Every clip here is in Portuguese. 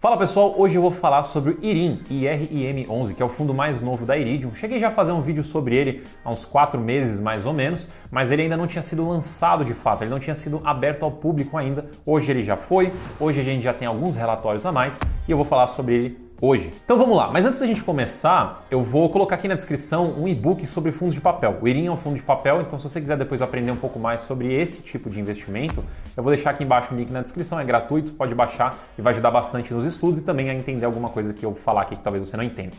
Fala pessoal, hoje eu vou falar sobre o IRIM, IRIM11, que é o fundo mais novo da Iridium. Cheguei já a fazer um vídeo sobre ele há uns 4 meses mais ou menos, mas ele ainda não tinha sido lançado de fato, ele não tinha sido aberto ao público ainda. Hoje ele já foi, hoje a gente já tem alguns relatórios a mais e eu vou falar sobre ele hoje. Então vamos lá, mas antes da gente começar, eu vou colocar aqui na descrição um e-book sobre fundos de papel. O IRIN é um fundo de papel, então se você quiser depois aprender um pouco mais sobre esse tipo de investimento, eu vou deixar aqui embaixo o link na descrição, é gratuito, pode baixar e vai ajudar bastante nos estudos e também a entender alguma coisa que eu falar aqui que talvez você não entenda.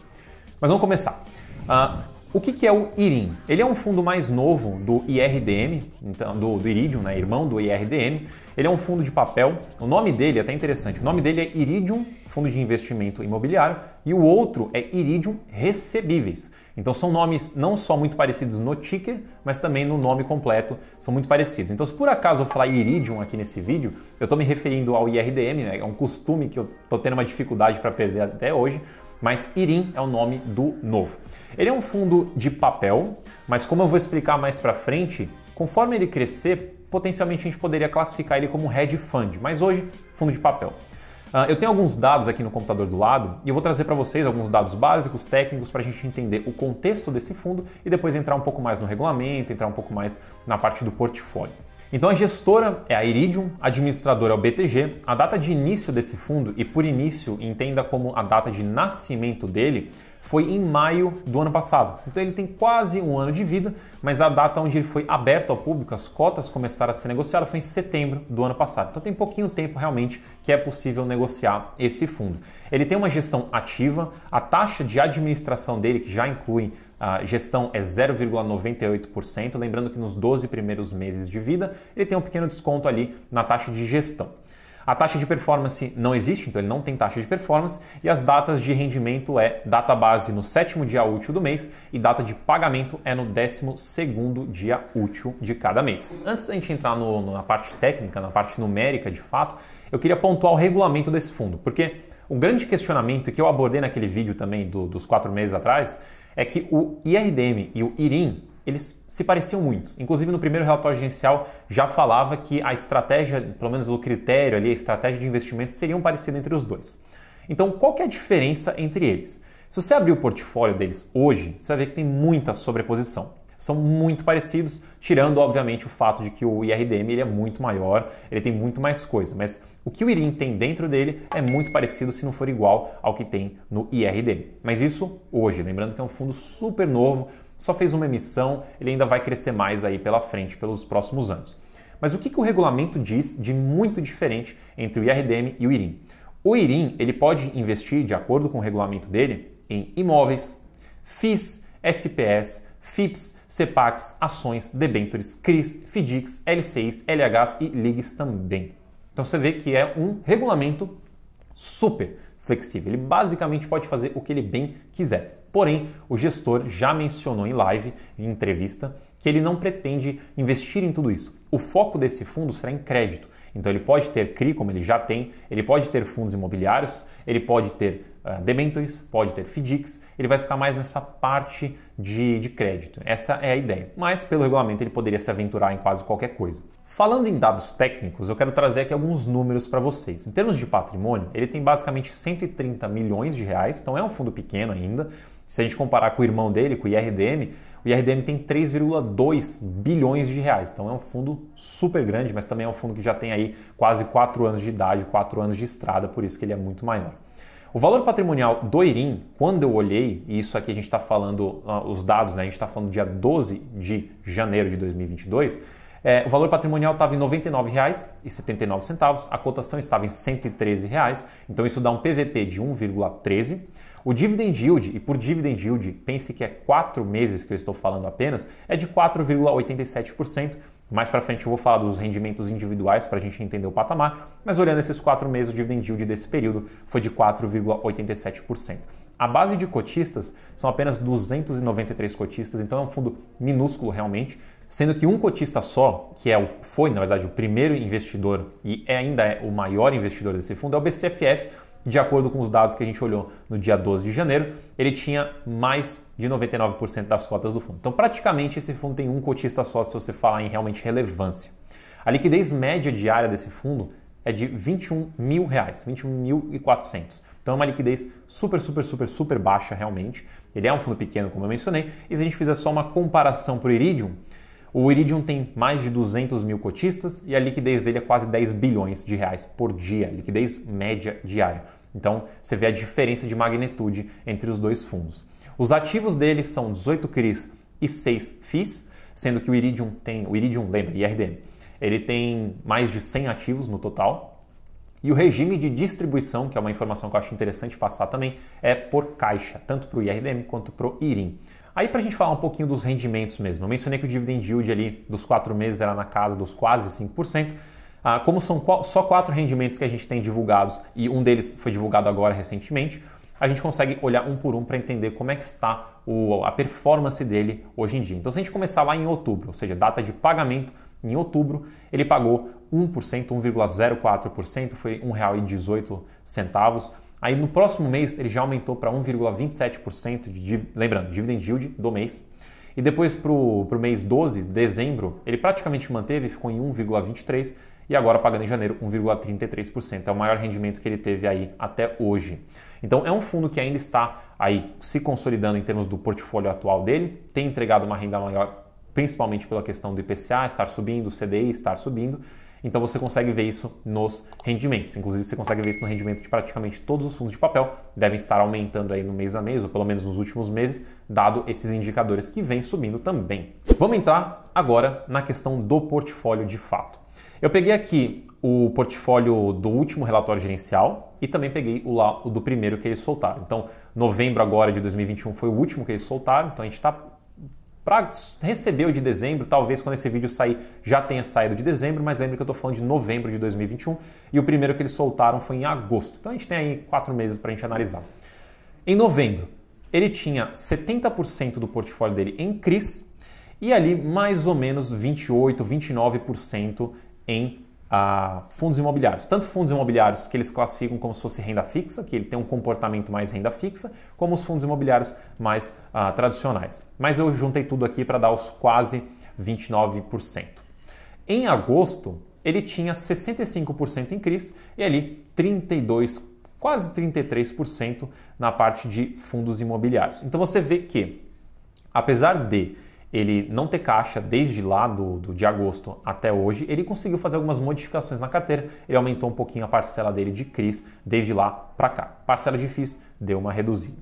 Mas vamos começar. Uh, o que, que é o IRIM? Ele é um fundo mais novo do IRDM, então, do, do Iridium, né, irmão do IRDM. Ele é um fundo de papel. O nome dele é até interessante. O nome dele é Iridium, Fundo de Investimento Imobiliário, e o outro é Iridium Recebíveis. Então são nomes não só muito parecidos no ticker, mas também no nome completo são muito parecidos. Então se por acaso eu falar Iridium aqui nesse vídeo, eu estou me referindo ao IRDM, né, é um costume que eu estou tendo uma dificuldade para perder até hoje, mas IRIM é o nome do novo. Ele é um fundo de papel, mas como eu vou explicar mais para frente, conforme ele crescer, potencialmente a gente poderia classificar ele como hedge fund, mas hoje fundo de papel. Uh, eu tenho alguns dados aqui no computador do lado e eu vou trazer para vocês alguns dados básicos, técnicos, para a gente entender o contexto desse fundo e depois entrar um pouco mais no regulamento, entrar um pouco mais na parte do portfólio. Então a gestora é a Iridium, administradora é o BTG. A data de início desse fundo, e por início entenda como a data de nascimento dele, foi em maio do ano passado. Então ele tem quase um ano de vida, mas a data onde ele foi aberto ao público, as cotas começaram a ser negociadas, foi em setembro do ano passado. Então tem pouquinho tempo realmente que é possível negociar esse fundo. Ele tem uma gestão ativa, a taxa de administração dele, que já inclui a gestão é 0,98%, lembrando que nos 12 primeiros meses de vida ele tem um pequeno desconto ali na taxa de gestão. A taxa de performance não existe, então ele não tem taxa de performance, e as datas de rendimento é data base no sétimo dia útil do mês e data de pagamento é no décimo segundo dia útil de cada mês. Antes da gente entrar no, na parte técnica, na parte numérica de fato, eu queria pontuar o regulamento desse fundo, porque o grande questionamento que eu abordei naquele vídeo também do, dos quatro meses atrás é que o IRDM e o IRIM eles se pareciam muito. Inclusive, no primeiro relatório agencial já falava que a estratégia, pelo menos o critério ali, a estratégia de investimento seriam parecida entre os dois. Então, qual que é a diferença entre eles? Se você abrir o portfólio deles hoje, você vai ver que tem muita sobreposição. São muito parecidos, tirando, obviamente, o fato de que o IRDM ele é muito maior, ele tem muito mais coisa, mas o que o IRIM tem dentro dele é muito parecido, se não for igual, ao que tem no IRD. Mas isso hoje, lembrando que é um fundo super novo, só fez uma emissão, ele ainda vai crescer mais aí pela frente, pelos próximos anos. Mas o que, que o regulamento diz de muito diferente entre o IRDM e o IRIM? O IRIM ele pode investir, de acordo com o regulamento dele, em imóveis, FIIs, SPS, FIPS, CEPACs, ações, debentures, CRIs, FDICs, LCIs, LHs e LIGs também. Então você vê que é um regulamento super flexível. Ele basicamente pode fazer o que ele bem quiser. Porém, o gestor já mencionou em live, em entrevista, que ele não pretende investir em tudo isso. O foco desse fundo será em crédito. Então, ele pode ter CRI, como ele já tem, ele pode ter fundos imobiliários, ele pode ter uh, debentures, pode ter FDICs, ele vai ficar mais nessa parte de, de crédito. Essa é a ideia. Mas, pelo regulamento, ele poderia se aventurar em quase qualquer coisa. Falando em dados técnicos, eu quero trazer aqui alguns números para vocês. Em termos de patrimônio, ele tem basicamente 130 milhões de reais, então é um fundo pequeno ainda. Se a gente comparar com o irmão dele, com o IRDM, o IRDM tem 3,2 bilhões de reais. Então é um fundo super grande, mas também é um fundo que já tem aí quase 4 anos de idade, 4 anos de estrada, por isso que ele é muito maior. O valor patrimonial do IRIM, quando eu olhei, e isso aqui a gente está falando, ah, os dados, né? a gente está falando dia 12 de janeiro de 2022, é, o valor patrimonial estava em R$ 99,79, a cotação estava em R$ 113,00, então isso dá um PVP de 1,13. O dividend yield, e por dividend yield, pense que é 4 meses que eu estou falando apenas, é de 4,87%. Mais para frente eu vou falar dos rendimentos individuais para a gente entender o patamar, mas olhando esses 4 meses, o dividend yield desse período foi de 4,87%. A base de cotistas são apenas 293 cotistas, então é um fundo minúsculo realmente sendo que um cotista só, que é o, foi na verdade o primeiro investidor e é, ainda é o maior investidor desse fundo, é o BCFF, de acordo com os dados que a gente olhou no dia 12 de janeiro, ele tinha mais de 99% das cotas do fundo. Então, praticamente esse fundo tem um cotista só se você falar em realmente relevância. A liquidez média diária desse fundo é de 21 mil reais, 21.400. Então é uma liquidez super, super, super, super baixa realmente. Ele é um fundo pequeno, como eu mencionei. E se a gente fizer só uma comparação para o Iridium, o Iridium tem mais de 200 mil cotistas e a liquidez dele é quase 10 bilhões de reais por dia, liquidez média diária. Então você vê a diferença de magnitude entre os dois fundos. Os ativos dele são 18 CRIs e 6 FIIs, sendo que o Iridium tem, o Iridium, lembra, IRDM, ele tem mais de 100 ativos no total. E o regime de distribuição, que é uma informação que eu acho interessante passar também, é por caixa, tanto para o IRDM quanto para o IRIM. Aí para a gente falar um pouquinho dos rendimentos mesmo, eu mencionei que o dividend yield ali dos quatro meses era na casa dos quase 5%. Ah, como são só quatro rendimentos que a gente tem divulgados e um deles foi divulgado agora recentemente, a gente consegue olhar um por um para entender como é que está o, a performance dele hoje em dia. Então, se a gente começar lá em outubro, ou seja, data de pagamento em outubro, ele pagou 1%, 1,04%, foi R$ 1,18 Aí no próximo mês ele já aumentou para 1,27% de, lembrando, dividend yield do mês. E depois para o mês 12, dezembro, ele praticamente manteve, ficou em 1,23% e agora pagando em janeiro 1,33%. É o maior rendimento que ele teve aí até hoje. Então é um fundo que ainda está aí se consolidando em termos do portfólio atual dele, tem entregado uma renda maior, principalmente pela questão do IPCA estar subindo, o CDI estar subindo então você consegue ver isso nos rendimentos. Inclusive, você consegue ver isso no rendimento de praticamente todos os fundos de papel, devem estar aumentando aí no mês a mês, ou pelo menos nos últimos meses, dado esses indicadores que vêm subindo também. Vamos entrar agora na questão do portfólio de fato. Eu peguei aqui o portfólio do último relatório gerencial e também peguei o, lá, o do primeiro que eles soltaram. Então, novembro agora de 2021 foi o último que eles soltaram, então a gente está para receber o de dezembro, talvez quando esse vídeo sair já tenha saído de dezembro, mas lembre que eu estou falando de novembro de 2021 e o primeiro que eles soltaram foi em agosto. Então a gente tem aí quatro meses para a gente analisar. Em novembro, ele tinha 70% do portfólio dele em CRIs e ali mais ou menos 28, 29% em a fundos imobiliários. Tanto fundos imobiliários que eles classificam como se fosse renda fixa, que ele tem um comportamento mais renda fixa, como os fundos imobiliários mais ah, tradicionais. Mas eu juntei tudo aqui para dar os quase 29%. Em agosto, ele tinha 65% em CRIs e ali 32, quase 33% na parte de fundos imobiliários. Então você vê que, apesar de ele não ter caixa desde lá do, do, de agosto até hoje, ele conseguiu fazer algumas modificações na carteira, ele aumentou um pouquinho a parcela dele de CRIs desde lá para cá. Parcela de FIIs deu uma reduzida.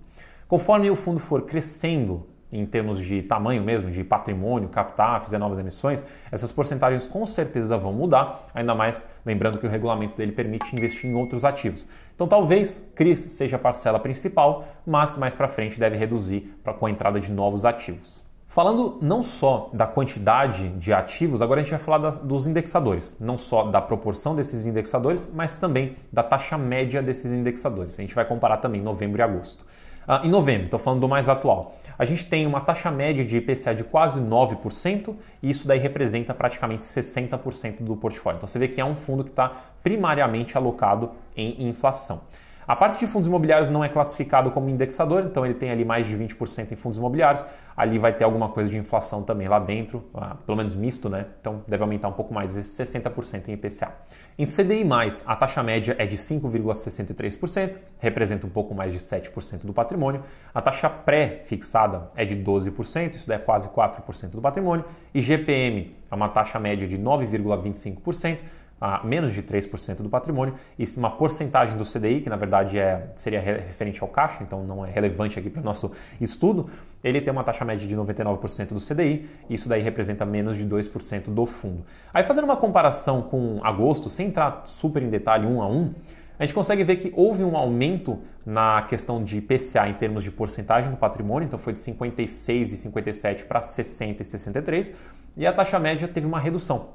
Conforme o fundo for crescendo em termos de tamanho mesmo, de patrimônio, captar, fazer novas emissões, essas porcentagens com certeza vão mudar, ainda mais lembrando que o regulamento dele permite investir em outros ativos. Então talvez CRIs seja a parcela principal, mas mais para frente deve reduzir pra, com a entrada de novos ativos. Falando não só da quantidade de ativos, agora a gente vai falar das, dos indexadores, não só da proporção desses indexadores, mas também da taxa média desses indexadores. A gente vai comparar também novembro e agosto. Ah, em novembro, estou falando do mais atual, a gente tem uma taxa média de IPCA de quase 9%, e isso daí representa praticamente 60% do portfólio. Então você vê que é um fundo que está primariamente alocado em inflação. A parte de fundos imobiliários não é classificado como indexador, então ele tem ali mais de 20% em fundos imobiliários. Ali vai ter alguma coisa de inflação também lá dentro, ah, pelo menos misto, né? Então deve aumentar um pouco mais, esse 60% em IPCA. Em CDI, a taxa média é de 5,63%, representa um pouco mais de 7% do patrimônio. A taxa pré-fixada é de 12%, isso é quase 4% do patrimônio. E GPM é uma taxa média de 9,25% a menos de 3% do patrimônio, e uma porcentagem do CDI, que na verdade é, seria referente ao caixa, então não é relevante aqui para o nosso estudo, ele tem uma taxa média de 99% do CDI, isso daí representa menos de 2% do fundo. Aí fazendo uma comparação com agosto, sem entrar super em detalhe um a um, a gente consegue ver que houve um aumento na questão de PCA em termos de porcentagem do patrimônio, então foi de 56,57 e para 60,63 e e a taxa média teve uma redução.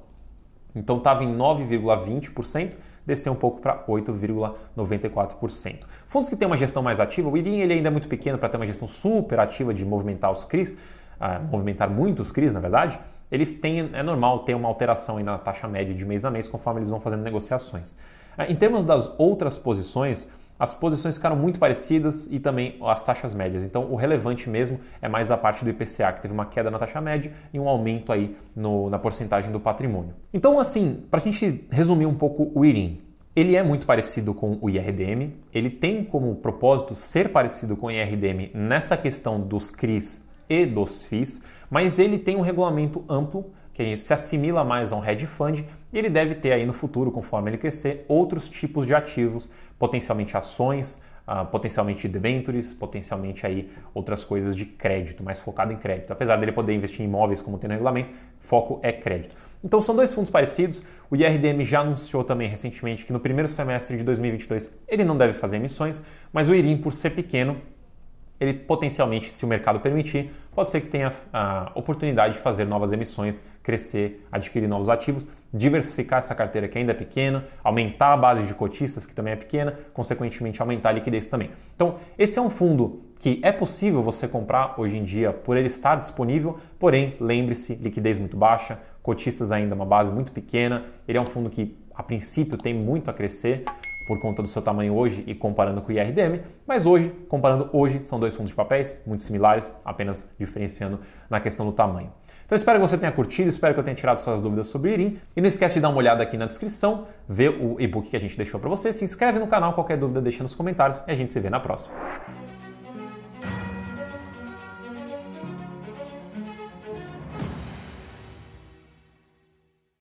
Então estava em 9,20%, desceu um pouco para 8,94%. Fundos que têm uma gestão mais ativa, o IRIM ele ainda é muito pequeno para ter uma gestão super ativa de movimentar os CRIs, uh, movimentar muitos CRIs, na verdade, eles têm, é normal ter uma alteração na taxa média de mês a mês conforme eles vão fazendo negociações. Uh, em termos das outras posições, as posições ficaram muito parecidas e também as taxas médias. Então, o relevante mesmo é mais a parte do IPCA, que teve uma queda na taxa média e um aumento aí no, na porcentagem do patrimônio. Então, assim, para a gente resumir um pouco o IRIM, ele é muito parecido com o IRDM, ele tem como propósito ser parecido com o IRDM nessa questão dos CRIs e dos FIIs, mas ele tem um regulamento amplo que se assimila mais a um hedge fund e ele deve ter aí no futuro, conforme ele crescer, outros tipos de ativos potencialmente ações, uh, potencialmente debentures, potencialmente aí outras coisas de crédito, mais focado em crédito. Apesar dele poder investir em imóveis como tem no regulamento, foco é crédito. Então são dois fundos parecidos. O IRDM já anunciou também recentemente que no primeiro semestre de 2022 ele não deve fazer emissões, mas o IRIM, por ser pequeno, ele potencialmente, se o mercado permitir, pode ser que tenha a ah, oportunidade de fazer novas emissões, crescer, adquirir novos ativos, diversificar essa carteira que ainda é pequena, aumentar a base de cotistas, que também é pequena, consequentemente aumentar a liquidez também. Então, esse é um fundo que é possível você comprar hoje em dia por ele estar disponível, porém, lembre-se, liquidez muito baixa, cotistas ainda uma base muito pequena, ele é um fundo que a princípio tem muito a crescer, por conta do seu tamanho hoje e comparando com o IRDM, mas hoje, comparando hoje, são dois fundos de papéis muito similares, apenas diferenciando na questão do tamanho. Então espero que você tenha curtido, espero que eu tenha tirado suas dúvidas sobre IRIM. E não esquece de dar uma olhada aqui na descrição, ver o e-book que a gente deixou para você, se inscreve no canal, qualquer dúvida deixa nos comentários e a gente se vê na próxima.